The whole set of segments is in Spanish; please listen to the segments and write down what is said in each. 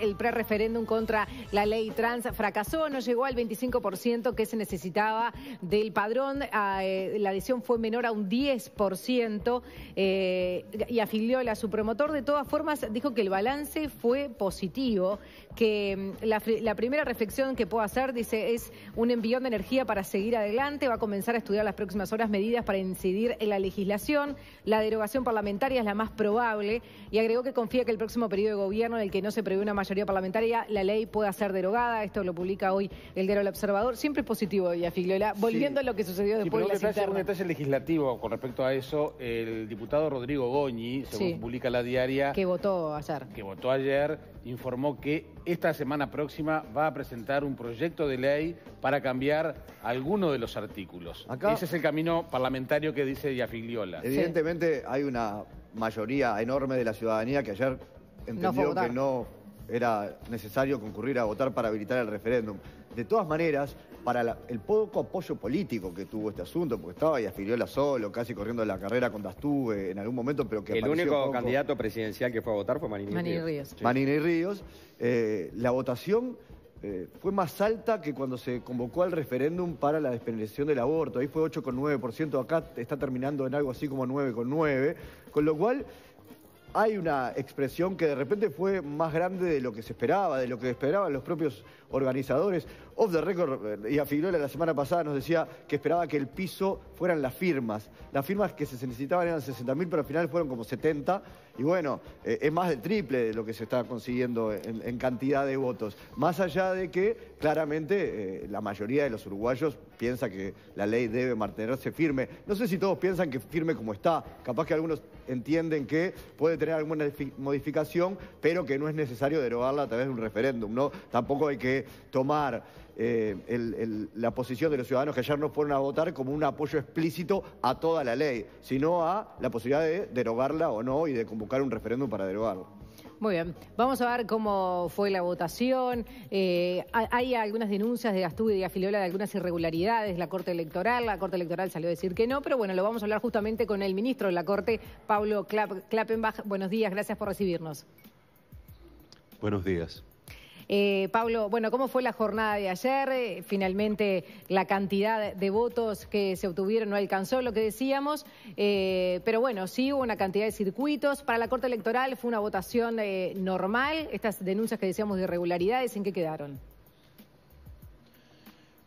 El pre-referéndum contra la ley trans fracasó, no llegó al 25% que se necesitaba del padrón. Ah, eh, la adhesión fue menor a un 10% eh, y afilió a su promotor. De todas formas, dijo que el balance fue positivo, que mm, la, primera reflexión que puedo hacer, dice, es un envión de energía para seguir adelante. Va a comenzar a estudiar las próximas horas medidas para incidir en la legislación. La derogación parlamentaria es la más probable y agregó que confía que el próximo periodo de gobierno en el que no se prevé una mayor mayoría parlamentaria la ley pueda ser derogada. Esto lo publica hoy el diario El Observador. Siempre es positivo, Yafigliola, Volviendo a lo que sucedió después sí, de la Un detalle legislativo con respecto a eso. El diputado Rodrigo Goñi, según publica la diaria... Que votó ayer. Que votó ayer, informó que esta semana próxima va a presentar un proyecto de ley para cambiar alguno de los artículos. Ese es el camino parlamentario que dice Diafigliola. Evidentemente hay una mayoría enorme de la ciudadanía que ayer entendió que no era necesario concurrir a votar para habilitar el referéndum. De todas maneras, para el poco apoyo político que tuvo este asunto, porque estaba y la solo, casi corriendo la carrera con Dastube en algún momento, pero que El único candidato presidencial que fue a votar fue Manini, Ríos. Ríos. Manini Ríos. Eh, la votación eh, fue más alta que cuando se convocó al referéndum para la despenalización del aborto. Ahí fue 8,9%, acá está terminando en algo así como 9,9%, con lo cual hay una expresión que de repente fue más grande de lo que se esperaba, de lo que esperaban los propios organizadores. Off the record, eh, y a Figueroa la semana pasada nos decía que esperaba que el piso fueran las firmas. Las firmas que se necesitaban eran 60.000, pero al final fueron como 70. Y bueno, eh, es más del triple de lo que se está consiguiendo en, cantidad de votos. Más allá de que claramente eh, la mayoría de los uruguayos piensa que la ley debe mantenerse firme. No sé si todos piensan que firme como está. Capaz que algunos entienden que puede tener alguna modificación, pero que no es necesario derogarla a través de un referéndum. ¿no? Tampoco hay que tomar eh, la posición de los ciudadanos que ayer no fueron a votar como un apoyo explícito a toda la ley, sino a la posibilidad de derogarla o no y de convocar un referéndum para derogarlo. Muy bien, vamos a ver cómo fue la votación. Eh, hay algunas denuncias de Gastú y de Afiliola de algunas irregularidades, la Corte Electoral, la Corte Electoral salió a decir que no, pero bueno, lo vamos a hablar justamente con el ministro de la Corte, Pablo Klappenbach. Buenos días, gracias por recibirnos. Buenos días. Eh, Pablo, bueno, ¿cómo fue la jornada de ayer? Eh, finalmente la cantidad de votos que se obtuvieron no alcanzó lo que decíamos, eh, pero bueno, sí hubo una cantidad de circuitos. Para la Corte Electoral fue una votación normal. Estas denuncias que decíamos de irregularidades, ¿en qué quedaron?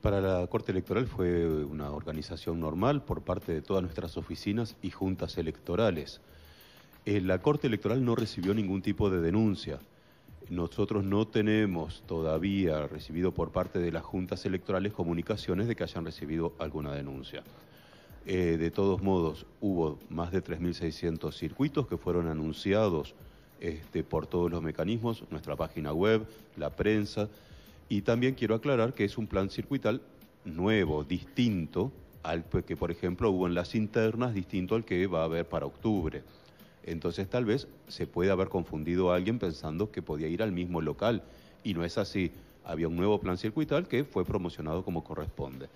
Para la Corte Electoral fue una organización normal por parte de todas nuestras oficinas y juntas electorales. la Corte Electoral no recibió ningún tipo de denuncia nosotros no tenemos todavía recibido por parte de las juntas electorales comunicaciones de que hayan recibido alguna denuncia. Eh, de todos modos, hubo más de 3.600 circuitos que fueron anunciados este, por todos los mecanismos, nuestra página web, la prensa, y también quiero aclarar que es un plan circuital nuevo, distinto al que, por ejemplo, hubo en las internas, distinto al que va a haber para octubre. Entonces tal vez se puede haber confundido a alguien pensando que podía ir al mismo local y no es así. Había un nuevo plan circuital que fue promocionado como corresponde.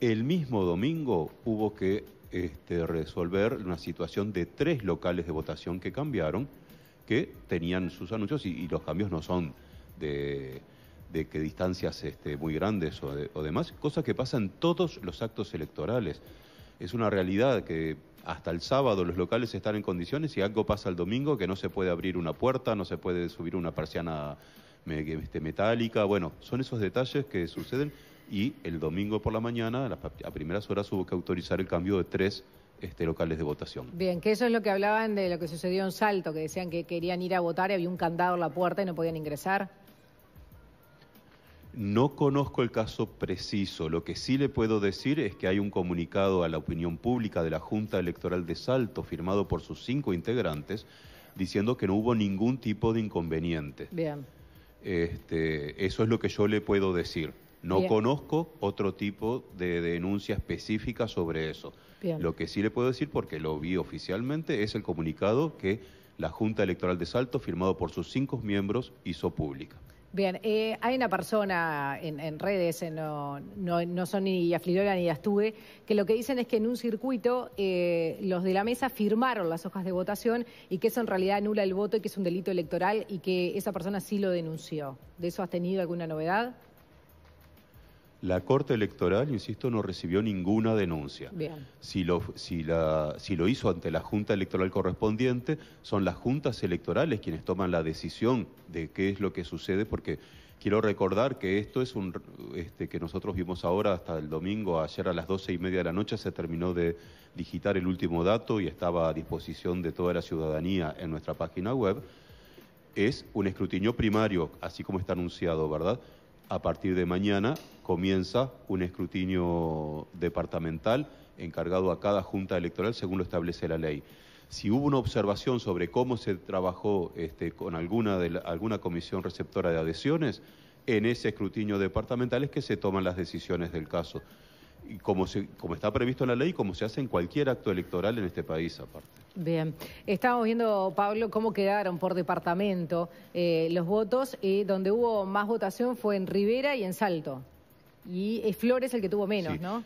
El mismo domingo hubo que este, resolver una situación de tres locales de votación que cambiaron, que tenían sus anuncios y, los cambios no son de, que distancias este, muy grandes o, o demás, cosa que pasa en todos los actos electorales. Es una realidad que hasta el sábado los locales están en condiciones y algo pasa el domingo que no se puede abrir una puerta, no se puede subir una persiana este, metálica. Bueno, son esos detalles que suceden y el domingo por la mañana, a primeras horas, hubo que autorizar el cambio de tres este, locales de votación. Bien, que eso es lo que hablaban de lo que sucedió en Salto, que decían que querían ir a votar y había un candado en la puerta y no podían ingresar. No conozco el caso preciso. Lo que sí le puedo decir es que hay un comunicado a la opinión pública de la Junta Electoral de Salto, firmado por sus cinco integrantes, diciendo que no hubo ningún tipo de inconveniente. Bien. Este, eso es lo que yo le puedo decir. No conozco otro tipo de denuncia específica sobre eso. Lo que sí le puedo decir, porque lo vi oficialmente, es el comunicado que la Junta Electoral de Salto, firmado por sus cinco miembros, hizo pública. Bien, eh, hay una persona en, redes, eh, no, no, son ni Aflidora ni Astube, que lo que dicen es que en un circuito eh, los de la mesa firmaron las hojas de votación y que eso en realidad anula el voto y que es un delito electoral y que esa persona sí lo denunció. ¿De eso has tenido alguna novedad? La Corte Electoral, insisto, no recibió ninguna denuncia. Si, lo, hizo ante la Junta Electoral correspondiente, son las juntas electorales quienes toman la decisión de qué es lo que sucede, porque quiero recordar que esto es un este, que nosotros vimos ahora hasta el domingo, ayer a las doce y media de la noche se terminó de digitar el último dato y estaba a disposición de toda la ciudadanía en nuestra página web. Es un escrutinio primario, así como está anunciado, ¿verdad? a partir de mañana comienza un escrutinio departamental encargado a cada junta electoral según lo establece la ley. Si hubo una observación sobre cómo se trabajó este, con alguna, alguna comisión receptora de adhesiones, en ese escrutinio departamental es que se toman las decisiones del caso como, se, como está previsto en la ley, como se hace en cualquier acto electoral en este país aparte. Bien, estamos viendo, Pablo, cómo quedaron por departamento eh, los votos donde hubo más votación fue en Rivera y en Salto. Y es eh, Flores el que tuvo menos, ¿no?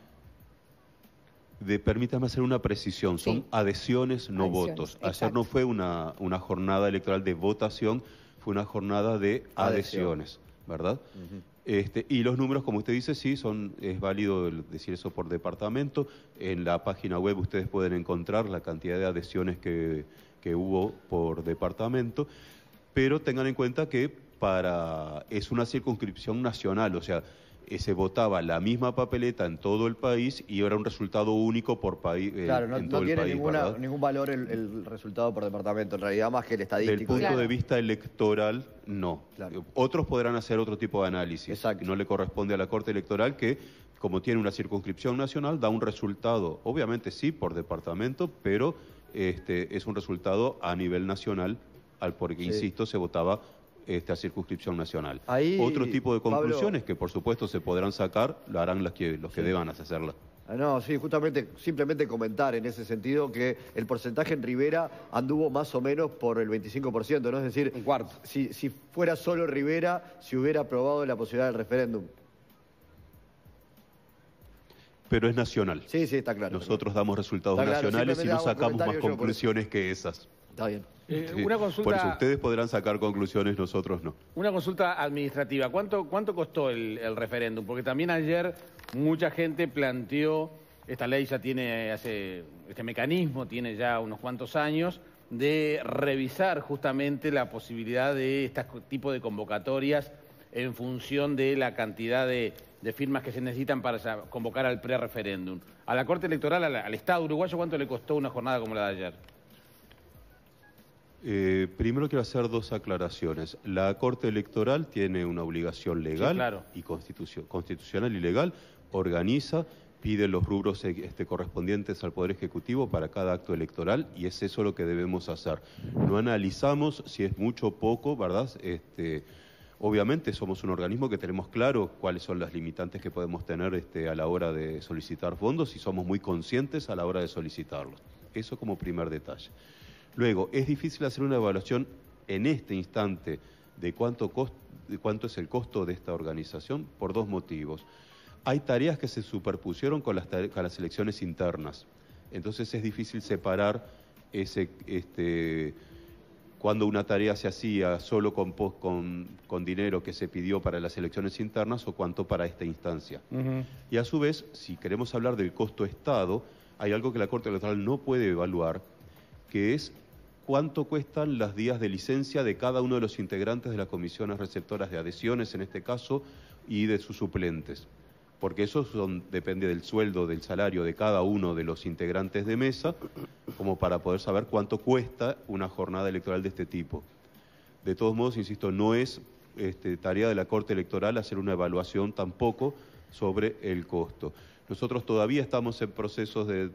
permítame hacer una precisión, son adhesiones, no votos. Ayer no fue una, jornada electoral de votación, fue una jornada de adhesiones, ¿verdad? Este, y los números, como usted dice, sí, son, es válido decir eso por departamento. En la página web ustedes pueden encontrar la cantidad de adhesiones que, que hubo por departamento, pero tengan en cuenta que es una circunscripción nacional, o sea, eh, se votaba la misma papeleta en todo el país y era un resultado único por país. Eh, claro, no, tiene ningún valor el, resultado por departamento, en realidad más que el estadístico. Desde el punto de vista electoral, no. Otros podrán hacer otro tipo de análisis. Exacto. No le corresponde a la Corte Electoral que, como tiene una circunscripción nacional, da un resultado, obviamente sí, por departamento, pero este, es un resultado a nivel nacional, al porque, insisto, se votaba esta circunscripción nacional. Otro tipo de conclusiones que por supuesto se podrán sacar, lo harán los que, los que deban hacerlas. Ah, no, sí, justamente, simplemente comentar en ese sentido que el porcentaje en Rivera anduvo más o menos por el 25%, ¿no? Es decir, un cuarto. Si, si fuera solo Rivera, si hubiera aprobado la posibilidad del referéndum. Pero es nacional. Sí, sí, está claro. Nosotros damos resultados nacionales y no sacamos más conclusiones que esas. Está bien. Eh, una consulta, Por ustedes podrán sacar conclusiones, nosotros no. Una consulta administrativa. ¿Cuánto, cuánto costó el, referéndum? Porque también ayer mucha gente planteó, esta ley ya tiene, hace, este mecanismo tiene ya unos cuantos años, de revisar justamente la posibilidad de este tipo de convocatorias en función de la cantidad de, firmas que se necesitan para convocar al pre-referéndum. A la Corte Electoral, al Estado uruguayo, ¿cuánto le costó una jornada como la de ayer? Eh, primero quiero hacer dos aclaraciones. La Corte Electoral tiene una obligación legal y constitucional y legal, organiza, pide los rubros eh, este, correspondientes al Poder Ejecutivo para cada acto electoral y es eso lo que debemos hacer. No analizamos si es mucho o poco, ¿verdad? Este, obviamente somos un organismo que tenemos claro cuáles son las limitantes que podemos tener este, a la hora de solicitar fondos y somos muy conscientes a la hora de solicitarlos. Eso como primer detalle. Luego, es difícil hacer una evaluación en este instante de cuánto, cuánto es el costo de esta organización por dos motivos. Hay tareas que se superpusieron con las, elecciones internas, entonces es difícil separar ese, este, cuando una tarea se hacía solo con, dinero que se pidió para las elecciones internas o cuánto para esta instancia. Y a su vez, si queremos hablar del costo Estado, hay algo que la Corte Electoral no puede evaluar, que es cuánto cuestan las días de licencia de cada uno de los integrantes de las comisiones receptoras de adhesiones, en este caso, y de sus suplentes. Porque eso depende del sueldo, del salario de cada uno de los integrantes de mesa, como para poder saber cuánto cuesta una jornada electoral de este tipo. De todos modos, insisto, no es este, tarea de la Corte Electoral hacer una evaluación tampoco sobre el costo. Nosotros todavía estamos en procesos de,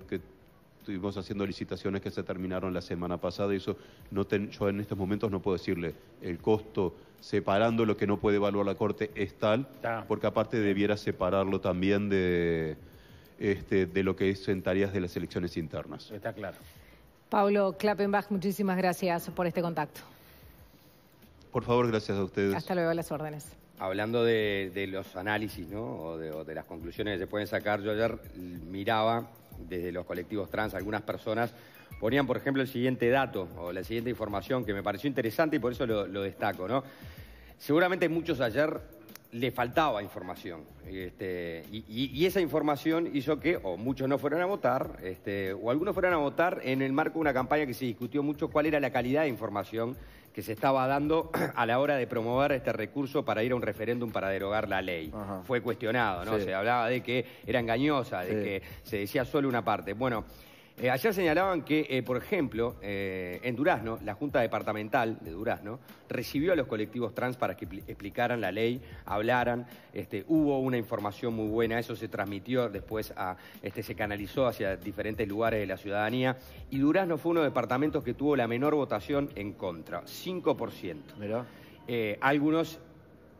estuvimos haciendo licitaciones que se terminaron la semana pasada y eso no ten, yo en estos momentos no puedo decirle el costo separando lo que no puede evaluar la corte es tal porque aparte debiera separarlo también de este, de lo que es en tareas de las elecciones internas está claro Pablo Klappenbach muchísimas gracias por este contacto por favor gracias a ustedes hasta luego las órdenes Hablando de, de los análisis ¿no? de, o de las conclusiones que se pueden sacar, yo ayer miraba desde los colectivos trans, algunas personas ponían, por ejemplo, el siguiente dato o la siguiente información que me pareció interesante y por eso lo, destaco, ¿no? Seguramente muchos ayer le faltaba información este, y, esa información hizo que o muchos no fueran a votar este, o algunos fueran a votar en el marco de una campaña que se discutió mucho cuál era la calidad de información se estaba dando a la hora de promover este recurso para ir a un referéndum para derogar la ley. Fue cuestionado, ¿no? Se hablaba de que era engañosa, de que se decía solo una parte. Bueno, eh, ayer señalaban que, eh, por ejemplo, eh, en Durazno, la Junta Departamental de Durazno recibió a los colectivos trans para que explicaran la ley, hablaran. Este, hubo una información muy buena, eso se transmitió después, este, se canalizó hacia diferentes lugares de la ciudadanía. Y Durazno fue uno de los departamentos que tuvo la menor votación en contra, 5%. ¿Verdad? algunos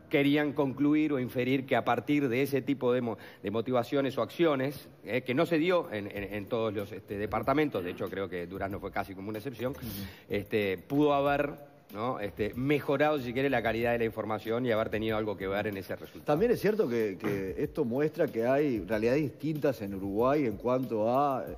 querían concluir o inferir que a partir de ese tipo de, motivaciones o acciones, eh, que no se dio en, todos los este, departamentos, de hecho creo que Durazno fue casi como una excepción, este, pudo haber este, mejorado, si quiere, la calidad de la información y haber tenido algo que ver en ese resultado. También es cierto que esto muestra que hay realidades distintas en Uruguay en cuanto a eh,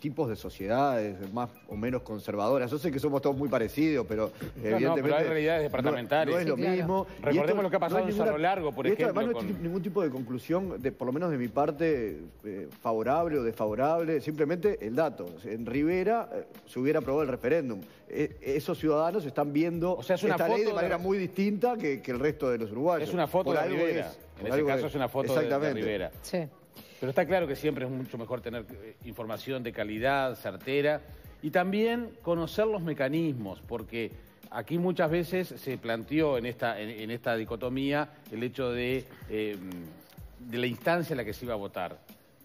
tipos de sociedades más o menos conservadoras. Yo sé que somos todos muy parecidos, pero evidentemente. No, pero hay realidades departamentales. No, es lo mismo. Recordemos lo que ha pasado en lo Largo, por esto, ejemplo. Además, no hay ningún tipo de conclusión, por lo menos de mi parte, eh, favorable o desfavorable. Simplemente el dato. En Rivera eh, se hubiera aprobado el referéndum. E, esos ciudadanos están viendo esta ley de manera muy distinta que, el resto de los uruguayos. Es una foto de Rivera. en ese caso es. una foto de, de Rivera. Sí. Pero está claro que siempre es mucho mejor tener eh, información de calidad, certera, y también conocer los mecanismos, porque aquí muchas veces se planteó en esta, en, esta dicotomía el hecho de, eh, de la instancia en la que se iba a votar.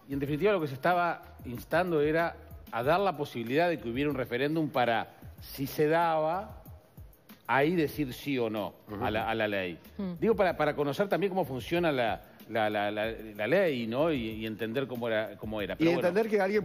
Y en definitiva lo que se estaba instando era a dar la posibilidad de que hubiera un referéndum para, si se daba, ahí decir sí o no a, la, a, la, ley. Mm. Digo, para, para conocer también cómo funciona la, la, ley ¿no? Y, entender cómo era. Cómo era. y entender que alguien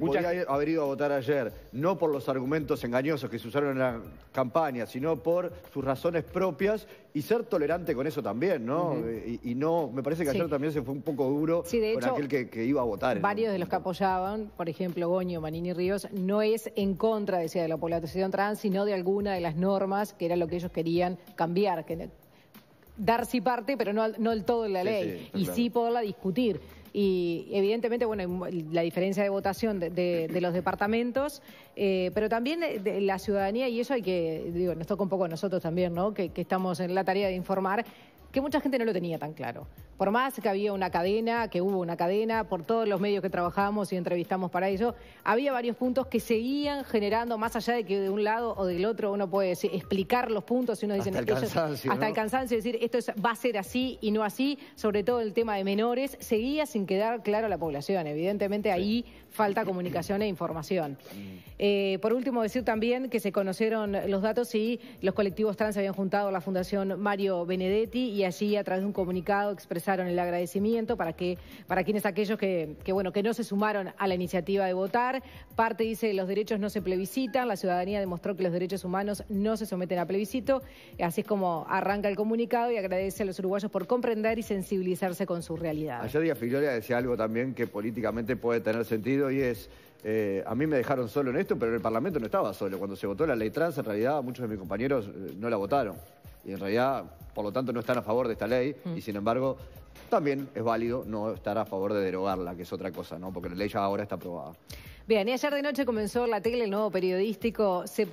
haber ido a votar ayer, no por los argumentos engañosos que se usaron en la campaña, sino por sus razones propias y ser tolerante con eso también, ¿no? y, no, me parece que ayer también se fue un poco duro con aquel que, iba a votar. Varios de los que apoyaban, por ejemplo, Goño, Manini Ríos, no es en contra, decía, de la población trans, sino de alguna de las normas que era lo que ellos querían cambiar, que dar sí parte, pero no, no el todo en la ley, y sí poderla discutir. Y evidentemente, bueno, la diferencia de votación de, de, los departamentos, eh, pero también de, la ciudadanía, y eso hay que, digo, nos toca un poco a nosotros también, ¿no? Que, que estamos en la tarea de informar que mucha gente no lo tenía tan claro. Por más que había una cadena, que hubo una cadena, por todos los medios que trabajamos y entrevistamos para ello, había varios puntos que seguían generando, más allá de que de un lado o del otro uno puede explicar los puntos y uno dice... Hasta el cansancio. Hasta decir, esto va a ser así y no así, sobre todo el tema de menores, seguía sin quedar claro a la población. Evidentemente ahí falta comunicación e información. Mm. Eh, por último, decir también que se conocieron los datos y los colectivos trans habían juntado la Fundación Mario Benedetti y y allí a través de un comunicado expresaron el agradecimiento para quienes aquellos que, bueno que no se sumaron a la iniciativa de votar. Parte dice que los derechos no se plebiscitan, la ciudadanía demostró que los derechos humanos no se someten a plebiscito, así es como arranca el comunicado y agradece a los uruguayos por comprender y sensibilizarse con su realidad. Ayer Díaz Figlioria decía algo también que políticamente puede tener sentido y es eh, a mí me dejaron solo en esto, pero en el Parlamento no estaba solo. Cuando se votó la ley trans, en realidad muchos de mis compañeros eh, no la votaron y en realidad, por lo tanto, no están a favor de esta ley y mm. sin embargo también es válido no estar a favor de derogarla, que es otra cosa, ¿no? Porque la ley ya ahora está aprobada. Bien, y ayer de noche comenzó la tele, el nuevo periodístico. Se